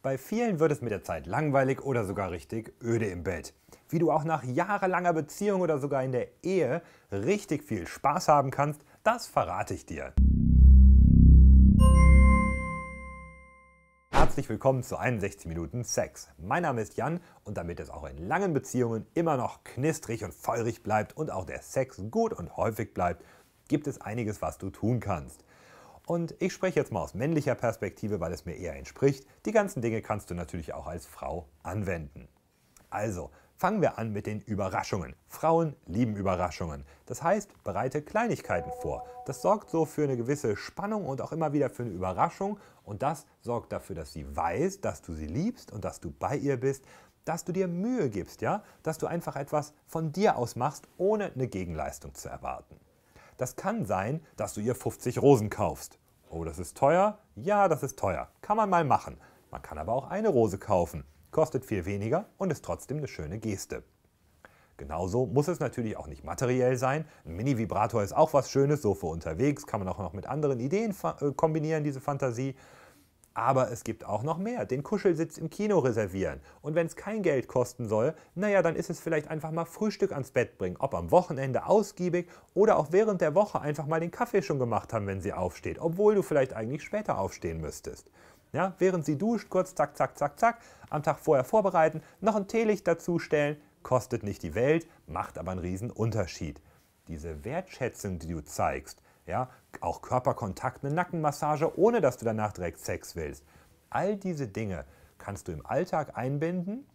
Bei vielen wird es mit der Zeit langweilig oder sogar richtig öde im Bett. Wie du auch nach jahrelanger Beziehung oder sogar in der Ehe richtig viel Spaß haben kannst, das verrate ich dir. Herzlich willkommen zu 61 Minuten Sex. Mein Name ist Jan und damit es auch in langen Beziehungen immer noch knistrig und feurig bleibt und auch der Sex gut und häufig bleibt, gibt es einiges, was du tun kannst. Und ich spreche jetzt mal aus männlicher Perspektive, weil es mir eher entspricht. Die ganzen Dinge kannst du natürlich auch als Frau anwenden. Also, fangen wir an mit den Überraschungen. Frauen lieben Überraschungen. Das heißt, bereite Kleinigkeiten vor. Das sorgt so für eine gewisse Spannung und auch immer wieder für eine Überraschung. Und das sorgt dafür, dass sie weiß, dass du sie liebst und dass du bei ihr bist, dass du dir Mühe gibst, ja? Dass du einfach etwas von dir aus machst, ohne eine Gegenleistung zu erwarten. Das kann sein, dass du ihr 50 Rosen kaufst. Oh, das ist teuer? Ja, das ist teuer. Kann man mal machen. Man kann aber auch eine Rose kaufen. Kostet viel weniger und ist trotzdem eine schöne Geste. Genauso muss es natürlich auch nicht materiell sein. Ein Mini-Vibrator ist auch was Schönes, so für unterwegs, kann man auch noch mit anderen Ideen äh, kombinieren, diese Fantasie. Aber es gibt auch noch mehr. Den Kuschelsitz im Kino reservieren. Und wenn es kein Geld kosten soll, naja, dann ist es vielleicht einfach mal Frühstück ans Bett bringen. Ob am Wochenende ausgiebig oder auch während der Woche einfach mal den Kaffee schon gemacht haben, wenn sie aufsteht. Obwohl du vielleicht eigentlich später aufstehen müsstest. Ja, während sie duscht, kurz zack, zack, zack, zack, am Tag vorher vorbereiten, noch ein Teelicht dazustellen, kostet nicht die Welt, macht aber einen riesen Unterschied. Diese Wertschätzung, die du zeigst, ja, auch Körperkontakt, eine Nackenmassage, ohne dass du danach direkt Sex willst. All diese Dinge kannst du im Alltag einbinden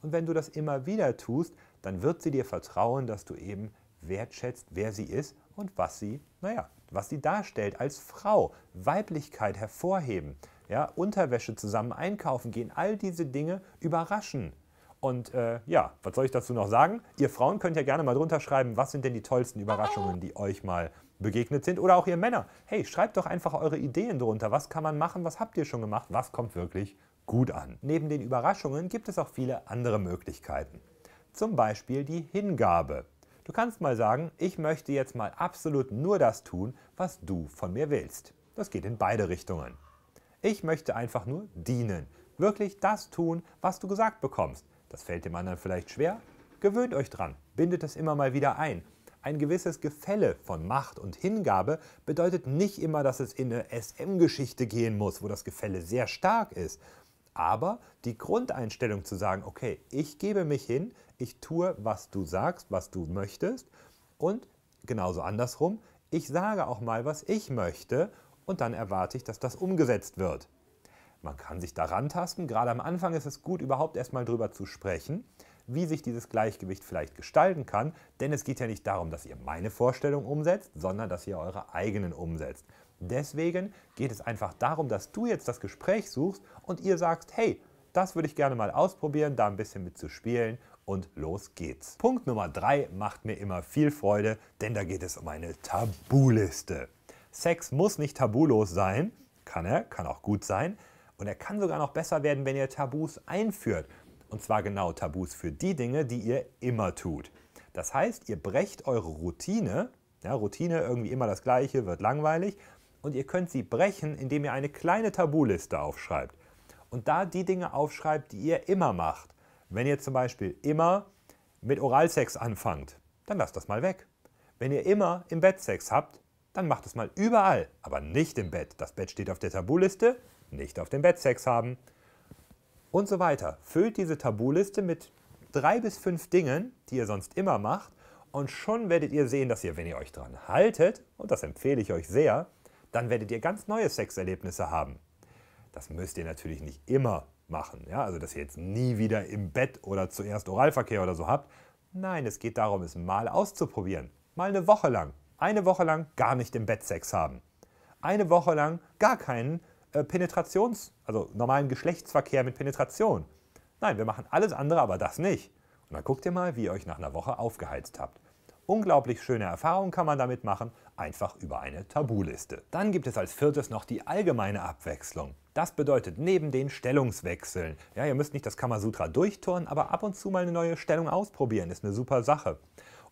und wenn du das immer wieder tust, dann wird sie dir vertrauen, dass du eben wertschätzt, wer sie ist und was sie, naja, was sie darstellt als Frau, Weiblichkeit hervorheben, ja, Unterwäsche zusammen einkaufen gehen, all diese Dinge überraschen. Und äh, ja, was soll ich dazu noch sagen? Ihr Frauen könnt ja gerne mal drunter schreiben, was sind denn die tollsten Überraschungen, die euch mal begegnet sind oder auch ihr Männer. Hey, schreibt doch einfach eure Ideen drunter. Was kann man machen? Was habt ihr schon gemacht? Was kommt wirklich gut an? Neben den Überraschungen gibt es auch viele andere Möglichkeiten. Zum Beispiel die Hingabe. Du kannst mal sagen, ich möchte jetzt mal absolut nur das tun, was du von mir willst. Das geht in beide Richtungen. Ich möchte einfach nur dienen. Wirklich das tun, was du gesagt bekommst. Das fällt dem anderen vielleicht schwer. Gewöhnt euch dran. Bindet es immer mal wieder ein. Ein gewisses Gefälle von Macht und Hingabe bedeutet nicht immer, dass es in eine SM-Geschichte gehen muss, wo das Gefälle sehr stark ist. Aber die Grundeinstellung zu sagen, okay, ich gebe mich hin, ich tue, was du sagst, was du möchtest und genauso andersrum, ich sage auch mal, was ich möchte und dann erwarte ich, dass das umgesetzt wird. Man kann sich daran tasten, gerade am Anfang ist es gut, überhaupt erstmal drüber zu sprechen wie sich dieses Gleichgewicht vielleicht gestalten kann. Denn es geht ja nicht darum, dass ihr meine Vorstellung umsetzt, sondern dass ihr eure eigenen umsetzt. Deswegen geht es einfach darum, dass du jetzt das Gespräch suchst und ihr sagst, hey, das würde ich gerne mal ausprobieren, da ein bisschen mit zu spielen und los geht's. Punkt Nummer 3 macht mir immer viel Freude, denn da geht es um eine Tabuliste. Sex muss nicht tabulos sein, kann er, kann auch gut sein und er kann sogar noch besser werden, wenn ihr Tabus einführt. Und zwar genau Tabus für die Dinge, die ihr immer tut. Das heißt, ihr brecht eure Routine, ja, Routine irgendwie immer das gleiche, wird langweilig, und ihr könnt sie brechen, indem ihr eine kleine Tabuliste aufschreibt. Und da die Dinge aufschreibt, die ihr immer macht. Wenn ihr zum Beispiel immer mit Oralsex anfangt, dann lasst das mal weg. Wenn ihr immer im Bett Sex habt, dann macht es mal überall, aber nicht im Bett. Das Bett steht auf der Tabuliste, nicht auf dem Bett Sex haben und so weiter. Füllt diese Tabuliste mit drei bis fünf Dingen, die ihr sonst immer macht und schon werdet ihr sehen, dass ihr, wenn ihr euch dran haltet, und das empfehle ich euch sehr, dann werdet ihr ganz neue Sexerlebnisse haben. Das müsst ihr natürlich nicht immer machen, ja? also dass ihr jetzt nie wieder im Bett oder zuerst Oralverkehr oder so habt. Nein, es geht darum, es mal auszuprobieren. Mal eine Woche lang. Eine Woche lang gar nicht im Bett Sex haben. Eine Woche lang gar keinen äh, Penetrations, also normalen Geschlechtsverkehr mit Penetration. Nein, wir machen alles andere, aber das nicht. Und dann guckt ihr mal, wie ihr euch nach einer Woche aufgeheizt habt. Unglaublich schöne Erfahrungen kann man damit machen, einfach über eine Tabuliste. Dann gibt es als viertes noch die allgemeine Abwechslung. Das bedeutet neben den Stellungswechseln. Ja, ihr müsst nicht das Kamasutra durchturnen, aber ab und zu mal eine neue Stellung ausprobieren, ist eine super Sache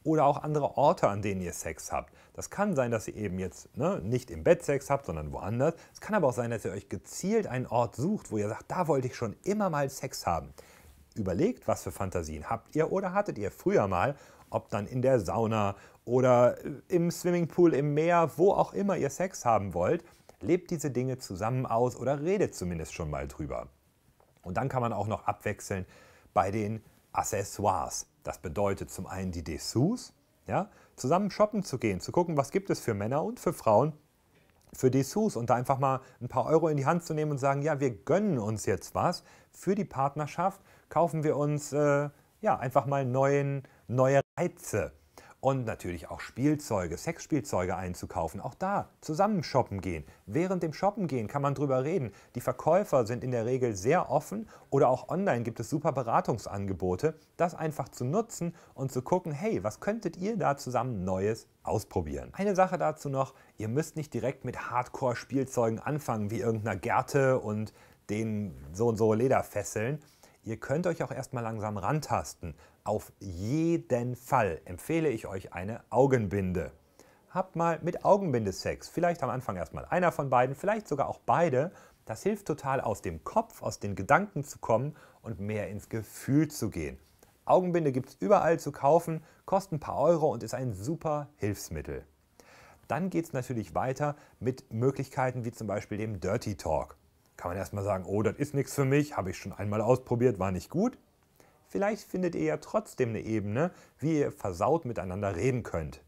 oder auch andere Orte, an denen ihr Sex habt. Das kann sein, dass ihr eben jetzt ne, nicht im Bett Sex habt, sondern woanders. Es kann aber auch sein, dass ihr euch gezielt einen Ort sucht, wo ihr sagt, da wollte ich schon immer mal Sex haben. Überlegt, was für Fantasien habt ihr oder hattet ihr früher mal, ob dann in der Sauna oder äh, im Swimmingpool, im Meer, wo auch immer ihr Sex haben wollt. Lebt diese Dinge zusammen aus oder redet zumindest schon mal drüber. Und dann kann man auch noch abwechseln bei den Accessoires. Das bedeutet zum einen die Dessous, ja, zusammen shoppen zu gehen, zu gucken, was gibt es für Männer und für Frauen für Dessous und da einfach mal ein paar Euro in die Hand zu nehmen und sagen, ja, wir gönnen uns jetzt was für die Partnerschaft, kaufen wir uns äh, ja einfach mal neuen, neue Reize und natürlich auch Spielzeuge, Sexspielzeuge einzukaufen. Auch da zusammen shoppen gehen. Während dem Shoppen gehen kann man drüber reden. Die Verkäufer sind in der Regel sehr offen oder auch online gibt es super Beratungsangebote. Das einfach zu nutzen und zu gucken, hey, was könntet ihr da zusammen Neues ausprobieren? Eine Sache dazu noch, ihr müsst nicht direkt mit Hardcore-Spielzeugen anfangen, wie irgendeiner Gerte und den so und so Lederfesseln. Ihr könnt euch auch erstmal langsam rantasten. Auf jeden Fall empfehle ich euch eine Augenbinde. Habt mal mit Augenbinde Sex. Vielleicht am Anfang erstmal einer von beiden, vielleicht sogar auch beide. Das hilft total, aus dem Kopf, aus den Gedanken zu kommen und mehr ins Gefühl zu gehen. Augenbinde gibt es überall zu kaufen, kostet ein paar Euro und ist ein super Hilfsmittel. Dann geht es natürlich weiter mit Möglichkeiten wie zum Beispiel dem Dirty Talk. Kann man erstmal sagen, oh, das ist nichts für mich, habe ich schon einmal ausprobiert, war nicht gut. Vielleicht findet ihr ja trotzdem eine Ebene, wie ihr versaut miteinander reden könnt.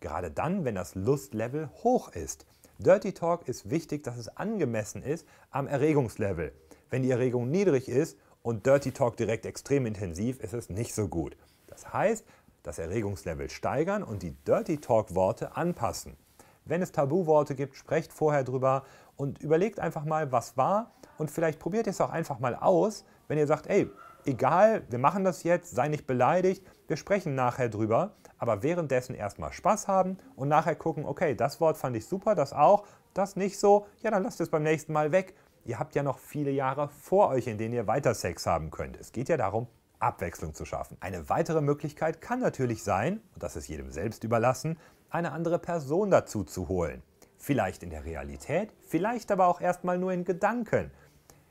Gerade dann, wenn das Lustlevel hoch ist. Dirty Talk ist wichtig, dass es angemessen ist am Erregungslevel. Wenn die Erregung niedrig ist und Dirty Talk direkt extrem intensiv, ist es nicht so gut. Das heißt, das Erregungslevel steigern und die Dirty Talk-Worte anpassen. Wenn es Tabu-Worte gibt, sprecht vorher drüber und überlegt einfach mal, was war und vielleicht probiert ihr es auch einfach mal aus, wenn ihr sagt, ey, egal, wir machen das jetzt, sei nicht beleidigt, wir sprechen nachher drüber, aber währenddessen erstmal Spaß haben und nachher gucken, okay, das Wort fand ich super, das auch, das nicht so, ja, dann lasst es beim nächsten Mal weg. Ihr habt ja noch viele Jahre vor euch, in denen ihr weiter Sex haben könnt. Es geht ja darum, Abwechslung zu schaffen. Eine weitere Möglichkeit kann natürlich sein, und das ist jedem selbst überlassen, eine andere Person dazu zu holen. Vielleicht in der Realität, vielleicht aber auch erstmal nur in Gedanken.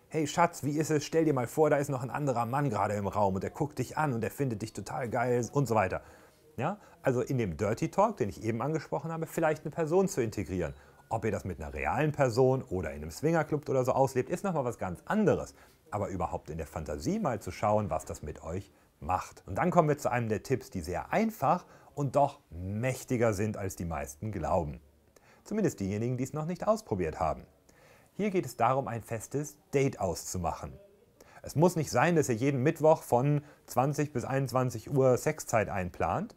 Hey Schatz, wie ist es? Stell dir mal vor, da ist noch ein anderer Mann gerade im Raum und der guckt dich an und der findet dich total geil und so weiter. Ja? Also in dem Dirty Talk, den ich eben angesprochen habe, vielleicht eine Person zu integrieren. Ob ihr das mit einer realen Person oder in einem Swingerclub oder so auslebt, ist nochmal was ganz anderes. Aber überhaupt in der Fantasie mal zu schauen, was das mit euch macht. Und dann kommen wir zu einem der Tipps, die sehr einfach und doch mächtiger sind, als die meisten glauben. Zumindest diejenigen, die es noch nicht ausprobiert haben. Hier geht es darum, ein festes Date auszumachen. Es muss nicht sein, dass ihr jeden Mittwoch von 20 bis 21 Uhr Sexzeit einplant,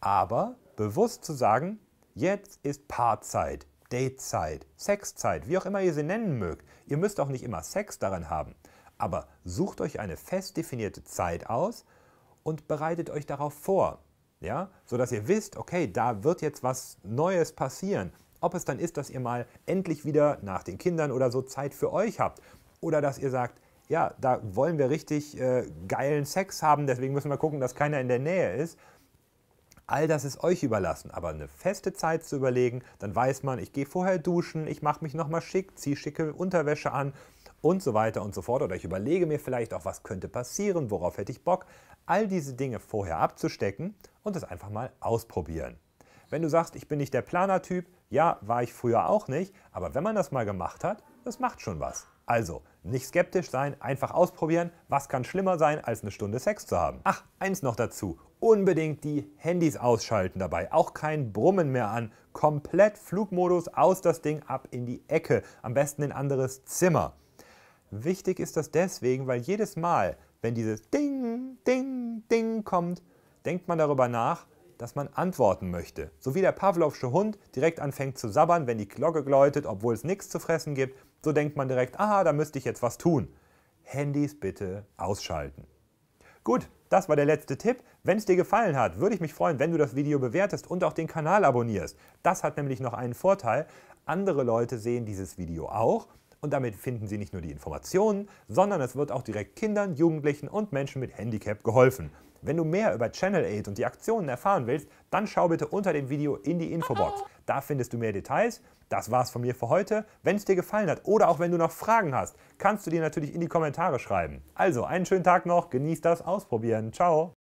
aber bewusst zu sagen, jetzt ist Paarzeit, Datezeit, Sexzeit, wie auch immer ihr sie nennen mögt. Ihr müsst auch nicht immer Sex daran haben, aber sucht euch eine fest definierte Zeit aus und bereitet euch darauf vor. Ja, so dass ihr wisst, okay, da wird jetzt was Neues passieren. Ob es dann ist, dass ihr mal endlich wieder nach den Kindern oder so Zeit für euch habt oder dass ihr sagt, ja, da wollen wir richtig äh, geilen Sex haben, deswegen müssen wir gucken, dass keiner in der Nähe ist. All das ist euch überlassen, aber eine feste Zeit zu überlegen, dann weiß man, ich gehe vorher duschen, ich mache mich nochmal schick, ziehe schicke Unterwäsche an und so weiter und so fort. Oder ich überlege mir vielleicht auch, was könnte passieren, worauf hätte ich Bock. All diese Dinge vorher abzustecken und es einfach mal ausprobieren. Wenn du sagst, ich bin nicht der Planertyp, ja, war ich früher auch nicht, aber wenn man das mal gemacht hat, das macht schon was. Also, nicht skeptisch sein, einfach ausprobieren. Was kann schlimmer sein, als eine Stunde Sex zu haben? Ach, eins noch dazu. Unbedingt die Handys ausschalten dabei. Auch kein Brummen mehr an. Komplett Flugmodus aus das Ding ab in die Ecke. Am besten in anderes Zimmer. Wichtig ist das deswegen, weil jedes Mal, wenn dieses Ding, Ding, Ding kommt, denkt man darüber nach, dass man antworten möchte. So wie der Pavlovsche Hund direkt anfängt zu sabbern, wenn die Glocke läutet, obwohl es nichts zu fressen gibt, so denkt man direkt, aha, da müsste ich jetzt was tun. Handys bitte ausschalten. Gut, das war der letzte Tipp. Wenn es dir gefallen hat, würde ich mich freuen, wenn du das Video bewertest und auch den Kanal abonnierst. Das hat nämlich noch einen Vorteil. Andere Leute sehen dieses Video auch und damit finden sie nicht nur die Informationen, sondern es wird auch direkt Kindern, Jugendlichen und Menschen mit Handicap geholfen. Wenn du mehr über Channel 8 und die Aktionen erfahren willst, dann schau bitte unter dem Video in die Infobox. Da findest du mehr Details. Das war's von mir für heute. Wenn es dir gefallen hat oder auch wenn du noch Fragen hast, kannst du dir natürlich in die Kommentare schreiben. Also, einen schönen Tag noch, genieß das Ausprobieren. Ciao!